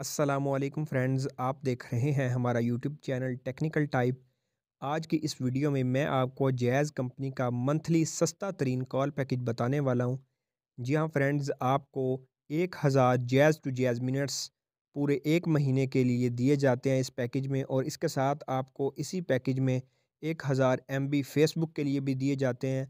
Aslam friends आप देख रहे हैं हमारा यूट्यूब चैनल टेक्निकल टाइप आज की इस वीडियो में मैं आपको जैज़ कंपनी का मंथली सस्ता तरीन कॉल पैकेज बताने वाला हूं जी हां फ्रेंड्स आपको एक हज़ार जैज़ टू जैज़ मिनट्स पूरे एक महीने के लिए दिए जाते हैं इस पैकेज में और इसके साथ आपको इसी पैकेज में एक हज़ार एम बी फेसबुक के लिए भी दिए जाते हैं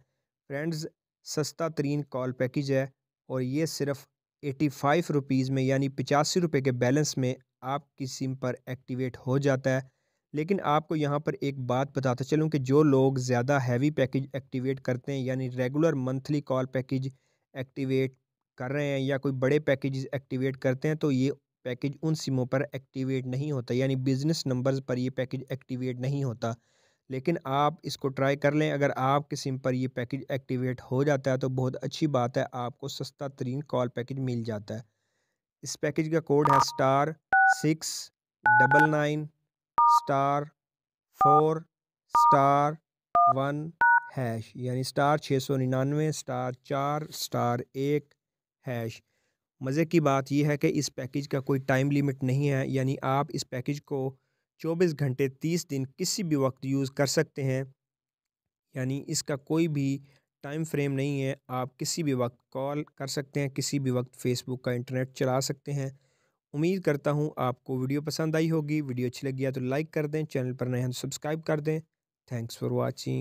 फ्रेंड्स सस्ता तरीन कॉल पैकेज है और ये सिर्फ़ एटी फाइव रुपीज़ में यानी पचासी रुपये के बैलेंस में आपकी सिम पर एक्टिवेट हो जाता है लेकिन आपको यहाँ पर एक बात बताता चलूँ कि जो लोग ज़्यादा हैवी पैकेज एक्टिवेट करते हैं यानी regular monthly call package activate कर रहे हैं या कोई बड़े पैकेज एक्टिवेट करते हैं तो ये पैकेज उन सिमों पर एक्टिवेट नहीं होता यानी बिज़नेस नंबर्स पर ये पैकेज एक्टिवेट नहीं होता लेकिन आप इसको ट्राई कर लें अगर आपके सिम पर ये पैकेज एक्टिवेट हो जाता है तो बहुत अच्छी बात है आपको सस्ता तरीन कॉल पैकेज मिल जाता है इस पैकेज का कोड है star six double nine star four star one hash यानी स्टार छः सौ निन्यानवे स्टार चार स्टार एक हैश मज़े की बात यह है कि इस पैकेज का कोई टाइम लिमिट नहीं है यानी आप इस पैकेज को 24 घंटे 30 दिन किसी भी वक्त यूज़ कर सकते हैं यानी इसका कोई भी टाइम फ्रेम नहीं है आप किसी भी वक्त कॉल कर सकते हैं किसी भी वक्त फेसबुक का इंटरनेट चला सकते हैं उम्मीद करता हूं आपको वीडियो पसंद आई होगी वीडियो अच्छी लगी है तो लाइक कर दें चैनल पर नए हैं तो सब्सक्राइब कर दें थैंक्स फॉर वॉचिंग